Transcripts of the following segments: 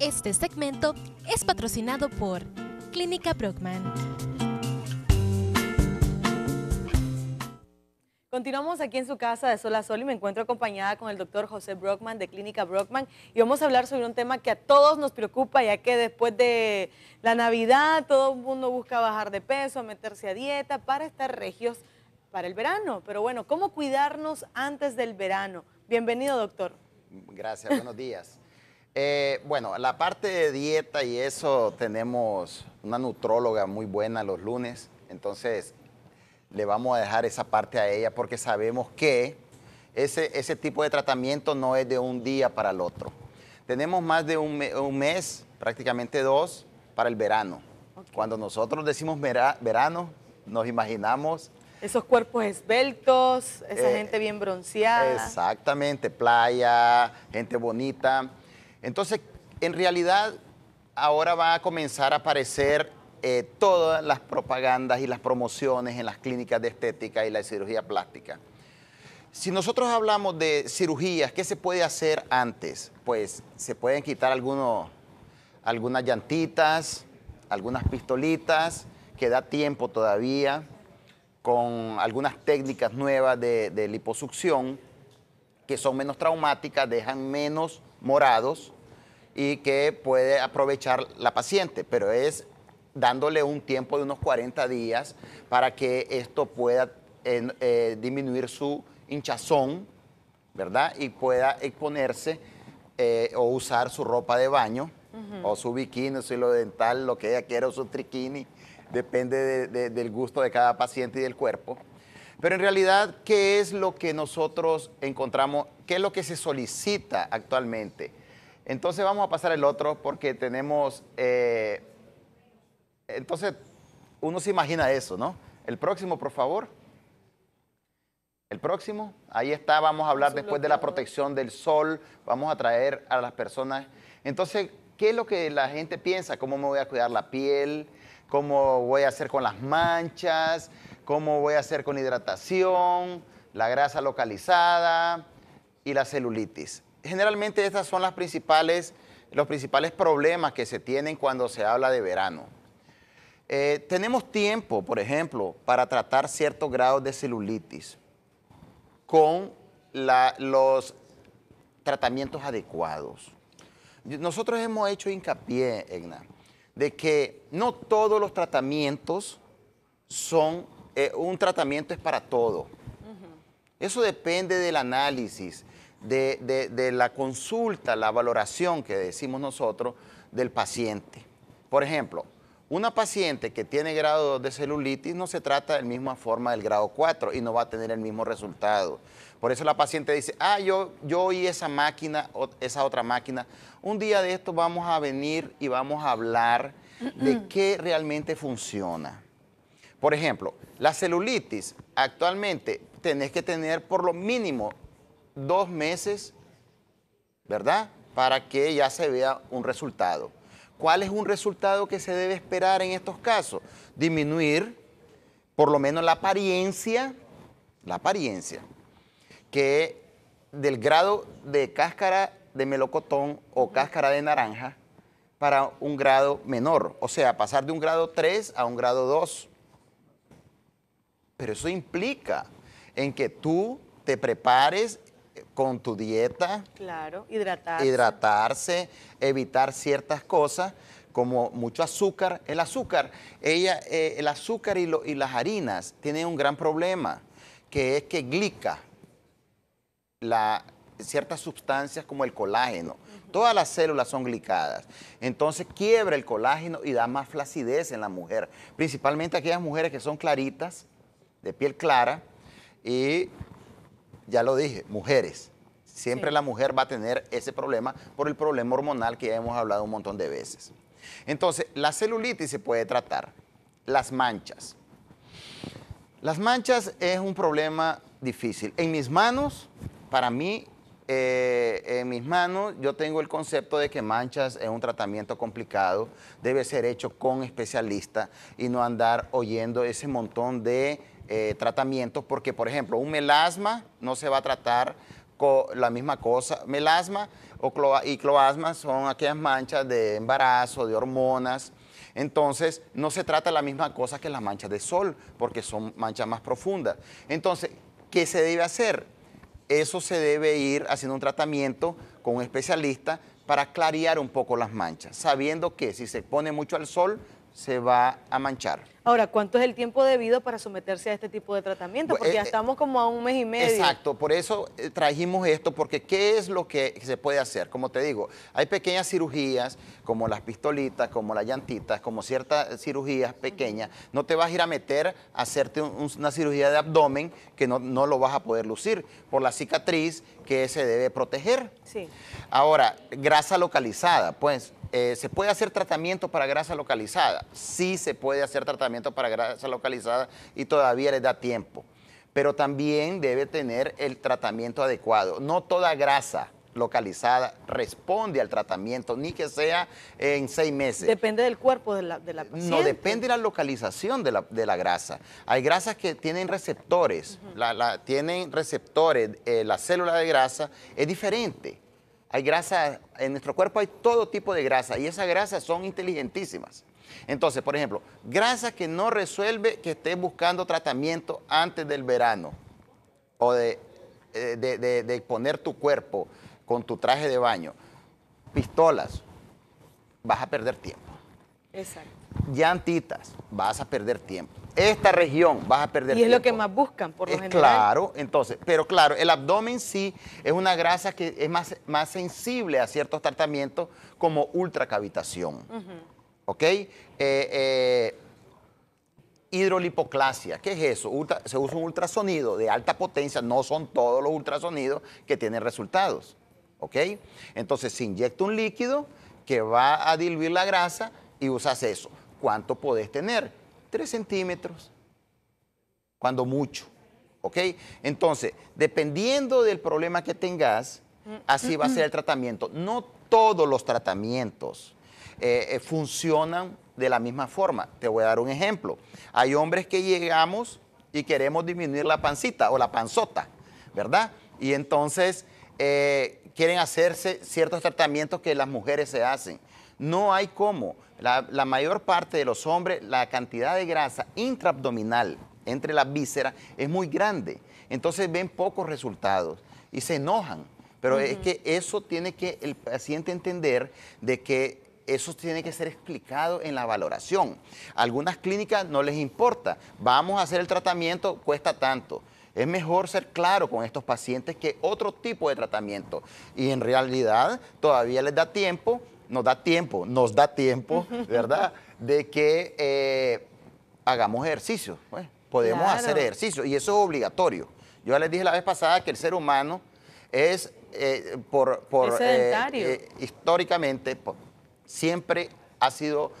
Este segmento es patrocinado por Clínica Brockman. Continuamos aquí en su casa de Sol a Sol y me encuentro acompañada con el doctor José Brockman de Clínica Brockman y vamos a hablar sobre un tema que a todos nos preocupa ya que después de la Navidad todo el mundo busca bajar de peso, meterse a dieta para estar regios para el verano. Pero bueno, ¿cómo cuidarnos antes del verano? Bienvenido doctor. Gracias, buenos días. Eh, bueno, la parte de dieta y eso tenemos una nutróloga muy buena los lunes, entonces le vamos a dejar esa parte a ella porque sabemos que ese, tipo de tratamiento no es de un día para el otro. Tenemos más de un, mes, prácticamente dos, para el verano. Cuando nosotros decimos verano, nos imaginamos... Esos cuerpos esbeltos, esa eh, gente bien bronceada. Exactamente, playa, gente bonita entonces, en realidad, ahora va a comenzar a aparecer eh, todas las propagandas y las promociones en las clínicas de estética y la cirugía plástica. Si nosotros hablamos de cirugías, ¿qué se puede hacer antes? Pues se pueden quitar algunas llantitas, algunas pistolitas, que da tiempo todavía, con algunas técnicas nuevas de, de liposucción que son menos traumáticas, dejan menos morados y que puede aprovechar la paciente, pero es dándole un tiempo de unos 40 días para que esto pueda eh, eh, disminuir su hinchazón, ¿verdad? Y pueda exponerse eh, o usar su ropa de baño o su bikini, o su hilo dental, lo que ella quiera, su triquini, depende del gusto de cada paciente y del cuerpo pero en realidad, ¿qué es lo que nosotros encontramos? ¿Qué es lo que se solicita actualmente? Entonces vamos a pasar el otro porque tenemos... Eh, entonces, uno se imagina eso, ¿no? El próximo, por favor. El próximo, ahí está, vamos a hablar después de la protección del sol, vamos a traer a las personas. Entonces, ¿qué es lo que la gente piensa? ¿Cómo me voy a cuidar la piel? ¿Cómo voy a hacer con las manchas? cómo voy a hacer con hidratación, la grasa localizada y la celulitis. Generalmente estas son las principales, los principales problemas que se tienen cuando se habla de verano. Eh, tenemos tiempo, por ejemplo, para tratar ciertos grados de celulitis con los tratamientos adecuados. Nosotros hemos hecho hincapié, Egna, de que no todos los tratamientos son eh, un tratamiento es para todo. Eso depende del análisis, de, la consulta, la valoración que decimos nosotros del paciente. Por ejemplo, una paciente que tiene grado 2 de celulitis no se trata de la misma forma del grado 4 y no va a tener el mismo resultado. Por eso la paciente dice, ah, yo, yo oí esa máquina, esa otra máquina. Un día de esto vamos a venir y vamos a hablar de qué realmente funciona. Por ejemplo, la celulitis actualmente tenés que tener por lo mínimo dos meses, ¿verdad? Para que ya se vea un resultado. ¿Cuál es un resultado que se debe esperar en estos casos? Disminuir por lo menos la apariencia, la apariencia, que del grado de cáscara de melocotón o cáscara de naranja para un grado menor, o sea, pasar de un grado 3 a un grado 2 pero eso implica en que tú te prepares eh, con tu dieta. Claro, hidratarse. Hidratarse, evitar ciertas cosas como mucho azúcar. El azúcar, ella, eh, el azúcar y, las harinas tienen un gran problema, que es que glica la, ciertas sustancias como el colágeno. Todas las células son glicadas. Entonces quiebra el colágeno y da más flacidez en la mujer. Principalmente aquellas mujeres que son claritas, de piel clara y ya lo dije, mujeres. Siempre la mujer va a tener ese problema por el problema hormonal que ya hemos hablado un montón de veces. Entonces, la celulitis se puede tratar, las manchas. Las manchas es un problema difícil. En mis manos, para mí, eh, en mis manos yo tengo el concepto de que manchas es un tratamiento complicado, debe ser hecho con especialista y no andar oyendo ese montón de eh, tratamientos, porque por ejemplo, un melasma no se va a tratar con la misma cosa. Melasma o y cloasma son aquellas manchas de embarazo, de hormonas. Entonces, no se trata la misma cosa que las manchas de sol, porque son manchas más profundas. Entonces, ¿qué se debe hacer? Eso se debe ir haciendo un tratamiento con un especialista para clarear un poco las manchas, sabiendo que si se pone mucho al sol, se va a manchar. Ahora, ¿cuánto es el tiempo debido para someterse a este tipo de tratamiento? Pues, porque ya eh, estamos como a un mes y medio. Exacto, por eso eh, trajimos esto, porque ¿qué es lo que se puede hacer? Como te digo, hay pequeñas cirugías, como las pistolitas, como las llantitas, como ciertas cirugías pequeñas. No te vas a ir a meter a hacerte una cirugía de abdomen que no, no lo vas a poder lucir por la cicatriz que se debe proteger. Sí. Ahora, grasa localizada, pues eh, ¿Se puede hacer tratamiento para grasa localizada? Sí se puede hacer tratamiento para grasa localizada y todavía les da tiempo. Pero también debe tener el tratamiento adecuado. No toda grasa localizada responde al tratamiento, ni que sea en seis meses. Depende del cuerpo de la, No, depende de la localización de la, grasa. Hay grasas que tienen receptores, la, tienen receptores, eh, la célula de grasa es diferente hay grasa, en nuestro cuerpo hay todo tipo de grasa y esas grasas son inteligentísimas. Entonces, por ejemplo, grasa que no resuelve que estés buscando tratamiento antes del verano o de, eh, de, poner tu cuerpo con tu traje de baño, pistolas, vas a perder tiempo. Exacto. Llantitas, vas a perder tiempo esta región vas a perder Y es lo que más buscan, por lo Claro, entonces, pero claro, el abdomen sí es una grasa que es más, más sensible a ciertos tratamientos como ultracavitación, ¿ok? Eh, eh, hidrolipoclasia, ¿qué es eso? se usa un ultrasonido de alta potencia, no son todos los ultrasonidos que tienen resultados, ¿ok? Entonces se inyecta un líquido que va a diluir la grasa y usas eso. ¿Cuánto podés tener? 3 centímetros, cuando mucho. ¿Ok? Entonces, dependiendo del problema que tengas, mm, así va a mm, ser el mm. tratamiento. No todos los tratamientos eh, eh, funcionan de la misma forma. Te voy a dar un ejemplo. Hay hombres que llegamos y queremos disminuir la pancita o la panzota, ¿verdad? Y entonces eh, quieren hacerse ciertos tratamientos que las mujeres se hacen. No hay cómo. La, mayor parte de los hombres, la cantidad de grasa intraabdominal entre las vísceras es muy grande. Entonces ven pocos resultados y se enojan. Pero es que eso tiene que el paciente entender de que eso tiene que ser explicado en la valoración. Algunas clínicas no les importa. Vamos a hacer el tratamiento, cuesta tanto. Es mejor ser claro con estos pacientes que otro tipo de tratamiento. Y en realidad todavía les da tiempo nos da tiempo, nos da tiempo, ¿verdad? De que eh, hagamos ejercicio. Pues, podemos hacer ejercicio y eso es obligatorio. Yo ya les dije la vez pasada que el ser humano es, eh, por, eh, históricamente, siempre ha sido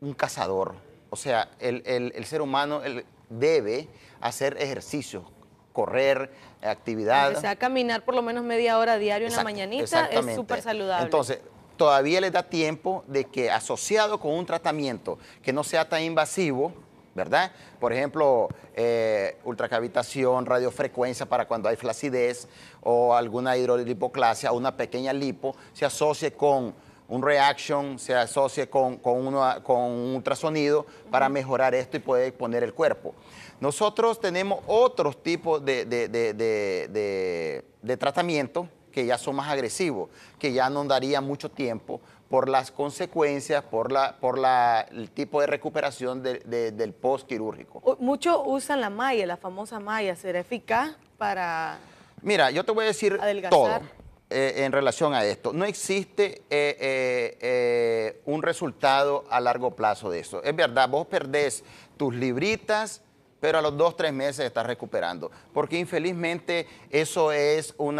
un cazador. O sea, el, ser humano debe hacer ejercicio, correr, actividad. O sea, caminar por lo menos media hora diario en la mañanita es súper saludable. Entonces, todavía les da tiempo de que asociado con un tratamiento que no sea tan invasivo, ¿verdad? Por ejemplo, eh, ultracavitación, radiofrecuencia para cuando hay flacidez o alguna hidrolipoclasia, una pequeña lipo, se asocie con un reaction, se asocie con, un ultrasonido para mejorar esto y poder poner el cuerpo. Nosotros tenemos otros tipos de, de tratamiento que ya son más agresivos, que ya no daría mucho tiempo por las consecuencias, por, la, por la, el tipo de recuperación del post quirúrgico. Muchos usan la malla, la famosa malla, ¿será eficaz para... Mira, yo te voy a decir todo eh, en relación a esto. No existe eh, eh, un resultado a largo plazo de eso. Es verdad, vos perdés tus libritas, pero a los dos, tres meses está recuperando. Porque infelizmente eso es un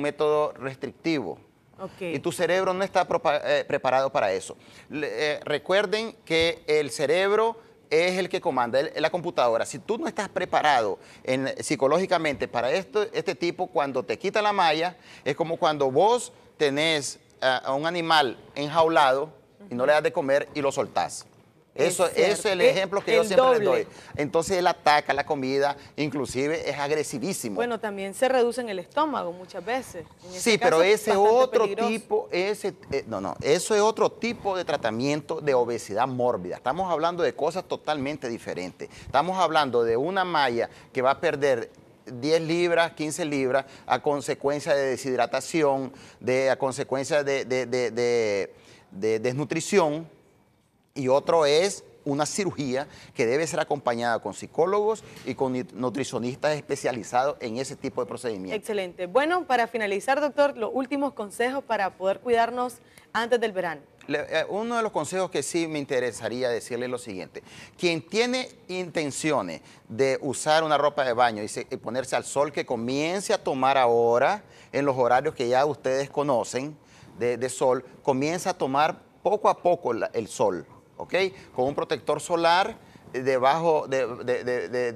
método restrictivo. Y tu cerebro no está eh, preparado para eso. Eh, recuerden que el cerebro es el que comanda es la computadora. Si tú no estás preparado psicológicamente para esto, este tipo, cuando te quita la malla, es como cuando vos tenés eh, a un animal enjaulado y no le das de comer y lo soltás. Eso es, el eh, ejemplo que yo siempre le doy. Entonces él ataca la comida, inclusive es agresivísimo. Bueno, también se reduce en el estómago muchas veces. sí, pero ese otro tipo, ese, eh, no, no, eso es otro tipo de tratamiento de obesidad mórbida. Estamos hablando de cosas totalmente diferentes. Estamos hablando de una malla que va a perder 10 libras, 15 libras, a consecuencia de deshidratación, de, a consecuencia de desnutrición y otro es una cirugía que debe ser acompañada con psicólogos y con nutricionistas especializados en ese tipo de procedimientos. Excelente. Bueno, para finalizar, doctor, los últimos consejos para poder cuidarnos antes del verano. Eh, uno de los consejos que sí me interesaría decirle es lo siguiente. Quien tiene intenciones de usar una ropa de baño y, ponerse al sol, que comience a tomar ahora, en los horarios que ya ustedes conocen de, sol, comienza a tomar poco a poco el sol, ¿ok? Con un protector solar de eh,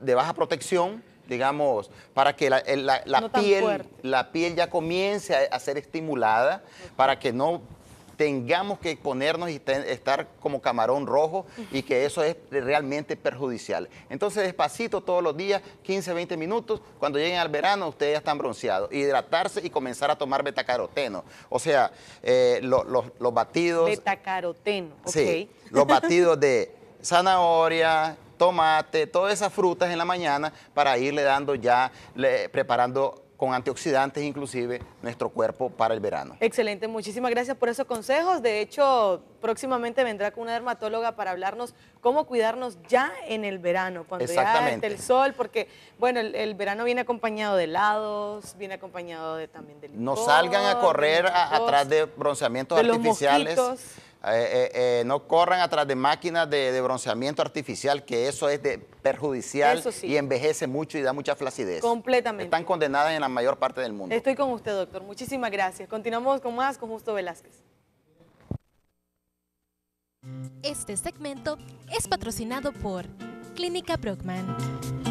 de, baja protección, digamos, para que la, piel, la piel ya comience a, ser estimulada, para que no tengamos que exponernos y estar como camarón rojo y que eso es realmente perjudicial. Entonces, despacito todos los días, 15, 20 minutos, cuando lleguen al verano ustedes ya están bronceados. Hidratarse y comenzar a tomar betacaroteno. O sea, eh, los batidos... Betacaroteno, ok. Sí, los batidos de zanahoria, tomate, todas esas frutas en la mañana para irle dando ya, le, preparando con antioxidantes inclusive nuestro cuerpo para el verano. Excelente, muchísimas gracias por esos consejos. De hecho, próximamente vendrá con una dermatóloga para hablarnos cómo cuidarnos ya en el verano, cuando Exactamente. ya el sol, porque bueno, el, verano viene acompañado de helados, viene acompañado de también de No salgan a correr atrás de bronceamientos artificiales. Eh, eh, eh, no corran atrás de máquinas de, bronceamiento artificial, que eso es perjudicial y envejece mucho y da mucha flacidez. Completamente. Están condenadas en la mayor parte del mundo. Estoy con usted, doctor. Muchísimas gracias. Continuamos con más con Justo Velázquez. Este segmento es patrocinado por Clínica Brockman.